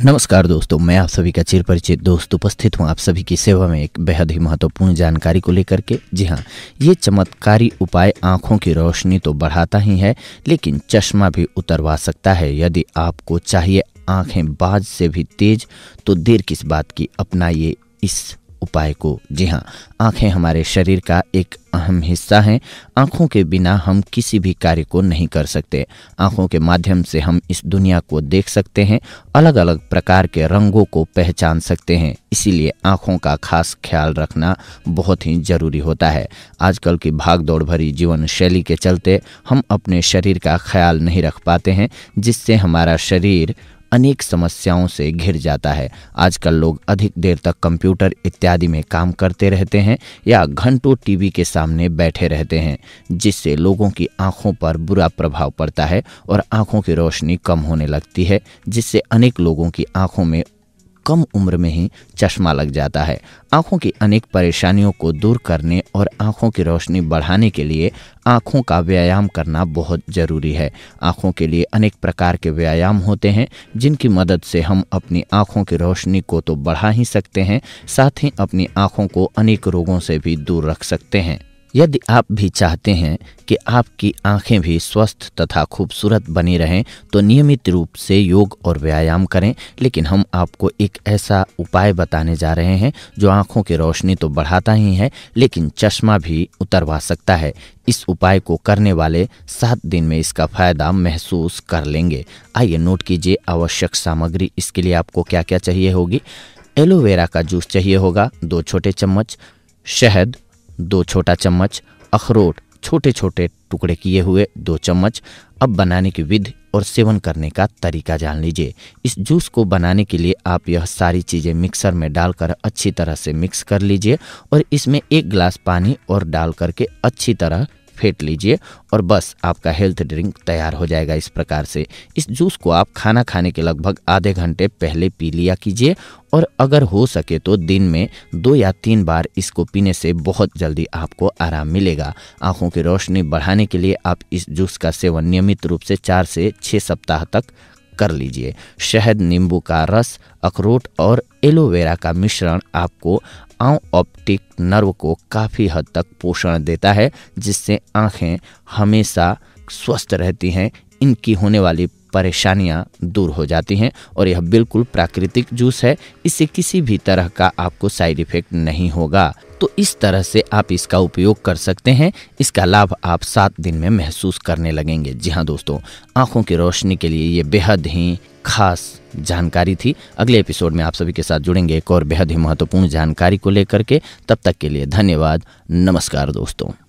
नमस्कार दोस्तों मैं आप सभी का चिर परिचित दोस्त उपस्थित हूँ आप सभी की सेवा में एक बेहद ही महत्वपूर्ण जानकारी को लेकर के जी हाँ ये चमत्कारी उपाय आँखों की रोशनी तो बढ़ाता ही है लेकिन चश्मा भी उतरवा सकता है यदि आपको चाहिए आँखें बाज से भी तेज तो देर किस बात की अपनाइए इस उपाय को जी हाँ आँखें हमारे शरीर का एक अहम हिस्सा हैं आँखों के बिना हम किसी भी कार्य को नहीं कर सकते आँखों के माध्यम से हम इस दुनिया को देख सकते हैं अलग अलग प्रकार के रंगों को पहचान सकते हैं इसीलिए आँखों का खास ख्याल रखना बहुत ही ज़रूरी होता है आजकल की भाग दौड़ भरी जीवन शैली के चलते हम अपने शरीर का ख्याल नहीं रख पाते हैं जिससे हमारा शरीर अनेक समस्याओं से घिर जाता है आजकल लोग अधिक देर तक कंप्यूटर इत्यादि में काम करते रहते हैं या घंटों टीवी के सामने बैठे रहते हैं जिससे लोगों की आंखों पर बुरा प्रभाव पड़ता है और आंखों की रोशनी कम होने लगती है जिससे अनेक लोगों की आंखों में कम उम्र में ही चश्मा लग जाता है आँखों की अनेक परेशानियों को दूर करने और आँखों की रोशनी बढ़ाने के लिए आँखों का व्यायाम करना बहुत ज़रूरी है आँखों के लिए अनेक प्रकार के व्यायाम होते हैं जिनकी मदद से हम अपनी आँखों की रोशनी को तो बढ़ा ही सकते हैं साथ ही अपनी आँखों को अनेक रोगों से भी दूर रख सकते हैं यदि आप भी चाहते हैं कि आपकी आंखें भी स्वस्थ तथा खूबसूरत बनी रहें तो नियमित रूप से योग और व्यायाम करें लेकिन हम आपको एक ऐसा उपाय बताने जा रहे हैं जो आंखों की रोशनी तो बढ़ाता ही है लेकिन चश्मा भी उतरवा सकता है इस उपाय को करने वाले सात दिन में इसका फायदा महसूस कर लेंगे आइए नोट कीजिए आवश्यक सामग्री इसके लिए आपको क्या क्या चाहिए होगी एलोवेरा का जूस चाहिए होगा दो छोटे चम्मच शहद दो छोटा चम्मच अखरोट छोटे छोटे टुकड़े किए हुए दो चम्मच अब बनाने की विधि और सेवन करने का तरीका जान लीजिए इस जूस को बनाने के लिए आप यह सारी चीज़ें मिक्सर में डालकर अच्छी तरह से मिक्स कर लीजिए और इसमें एक गिलास पानी और डाल करके अच्छी तरह फेंट लीजिए और बस आपका हेल्थ ड्रिंक तैयार हो जाएगा इस प्रकार से इस जूस को आप खाना खाने के लगभग आधे घंटे पहले पी लिया कीजिए और अगर हो सके तो दिन में दो या तीन बार इसको पीने से बहुत जल्दी आपको आराम मिलेगा आँखों की रोशनी बढ़ाने के लिए आप इस जूस का सेवन नियमित रूप से चार से छः सप्ताह तक कर लीजिए शहद नींबू का रस अखरोट और एलोवेरा का मिश्रण आपको आँव ऑप्टिक नर्व को काफ़ी हद तक पोषण देता है जिससे आँखें हमेशा स्वस्थ रहती हैं इनकी होने वाली परेशानियाँ दूर हो जाती हैं और यह बिल्कुल प्राकृतिक जूस है इससे किसी भी तरह का आपको साइड इफ़ेक्ट नहीं होगा तो इस तरह से आप इसका उपयोग कर सकते हैं इसका लाभ आप सात दिन में महसूस करने लगेंगे जी हाँ दोस्तों आँखों की रोशनी के लिए ये बेहद ही खास जानकारी थी अगले एपिसोड में आप सभी के साथ जुड़ेंगे एक और बेहद ही महत्वपूर्ण जानकारी को लेकर के तब तक के लिए धन्यवाद नमस्कार दोस्तों